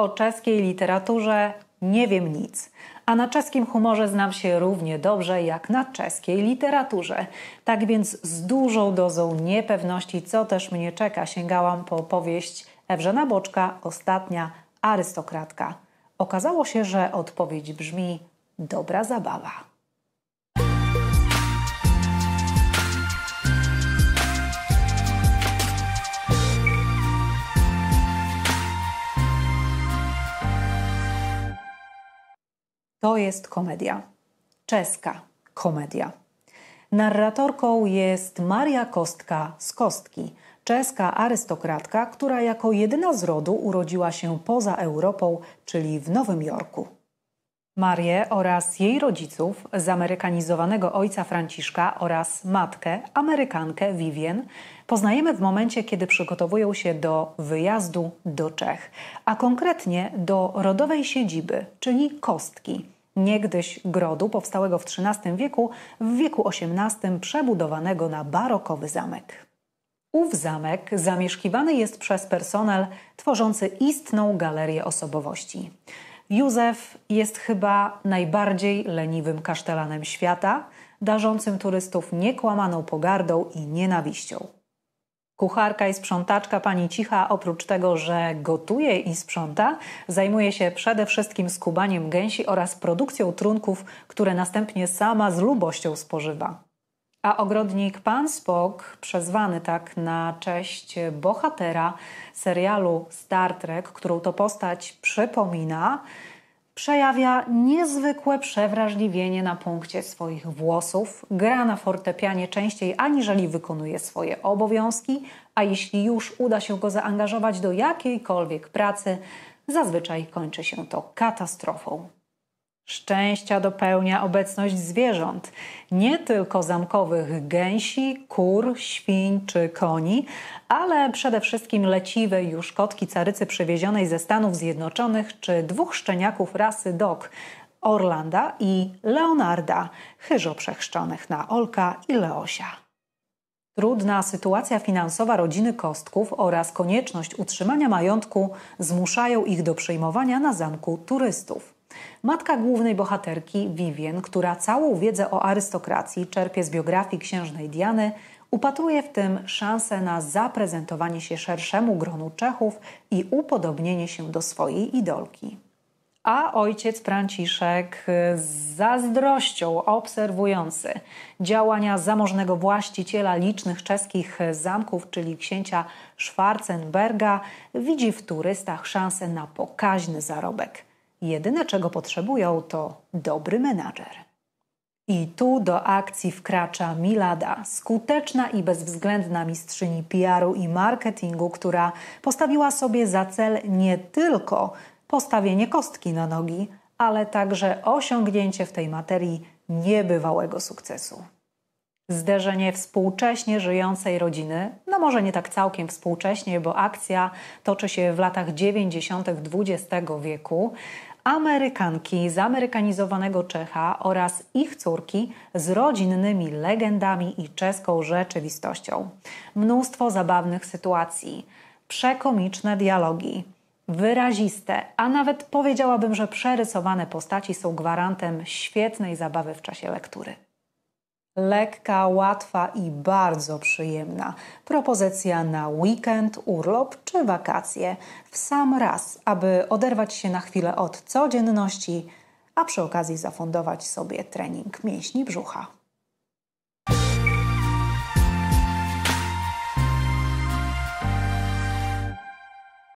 O czeskiej literaturze nie wiem nic, a na czeskim humorze znam się równie dobrze jak na czeskiej literaturze. Tak więc z dużą dozą niepewności, co też mnie czeka, sięgałam po powieść Ewżena Boczka, ostatnia arystokratka. Okazało się, że odpowiedź brzmi dobra zabawa. To jest komedia. Czeska komedia. Narratorką jest Maria Kostka z Kostki, czeska arystokratka, która jako jedyna z rodu urodziła się poza Europą, czyli w Nowym Jorku. Marię oraz jej rodziców, zamerykanizowanego ojca Franciszka oraz matkę, Amerykankę Vivien, poznajemy w momencie, kiedy przygotowują się do wyjazdu do Czech, a konkretnie do rodowej siedziby, czyli kostki, niegdyś grodu powstałego w XIII wieku, w wieku XVIII przebudowanego na barokowy zamek. Ów zamek zamieszkiwany jest przez personel tworzący istną galerię osobowości. Józef jest chyba najbardziej leniwym kasztelanem świata, darzącym turystów niekłamaną pogardą i nienawiścią. Kucharka i sprzątaczka pani Cicha, oprócz tego, że gotuje i sprząta, zajmuje się przede wszystkim skubaniem gęsi oraz produkcją trunków, które następnie sama z lubością spożywa. A ogrodnik Pan Spock, przezwany tak na cześć bohatera serialu Star Trek, którą to postać przypomina, przejawia niezwykłe przewrażliwienie na punkcie swoich włosów, gra na fortepianie częściej aniżeli wykonuje swoje obowiązki, a jeśli już uda się go zaangażować do jakiejkolwiek pracy, zazwyczaj kończy się to katastrofą. Szczęścia dopełnia obecność zwierząt, nie tylko zamkowych gęsi, kur, świń czy koni, ale przede wszystkim leciwej już kotki carycy przywiezionej ze Stanów Zjednoczonych czy dwóch szczeniaków rasy dog, Orlanda i Leonarda, chyżo przechrzczonych na Olka i Leosia. Trudna sytuacja finansowa rodziny Kostków oraz konieczność utrzymania majątku zmuszają ich do przyjmowania na zamku turystów. Matka głównej bohaterki, Vivien, która całą wiedzę o arystokracji czerpie z biografii księżnej Diany, upatruje w tym szansę na zaprezentowanie się szerszemu gronu Czechów i upodobnienie się do swojej idolki. A ojciec Franciszek z zazdrością obserwujący działania zamożnego właściciela licznych czeskich zamków, czyli księcia Schwarzenberga, widzi w turystach szansę na pokaźny zarobek – Jedyne, czego potrzebują, to dobry menadżer. I tu do akcji wkracza Milada, skuteczna i bezwzględna mistrzyni PR-u i marketingu, która postawiła sobie za cel nie tylko postawienie kostki na nogi, ale także osiągnięcie w tej materii niebywałego sukcesu. Zderzenie współcześnie żyjącej rodziny, no może nie tak całkiem współcześnie, bo akcja toczy się w latach 90. XX wieku, Amerykanki z amerykanizowanego Czecha oraz ich córki z rodzinnymi legendami i czeską rzeczywistością. Mnóstwo zabawnych sytuacji, przekomiczne dialogi, wyraziste, a nawet powiedziałabym, że przerysowane postaci są gwarantem świetnej zabawy w czasie lektury lekka, łatwa i bardzo przyjemna. Propozycja na weekend, urlop czy wakacje. W sam raz, aby oderwać się na chwilę od codzienności, a przy okazji zafundować sobie trening mięśni brzucha.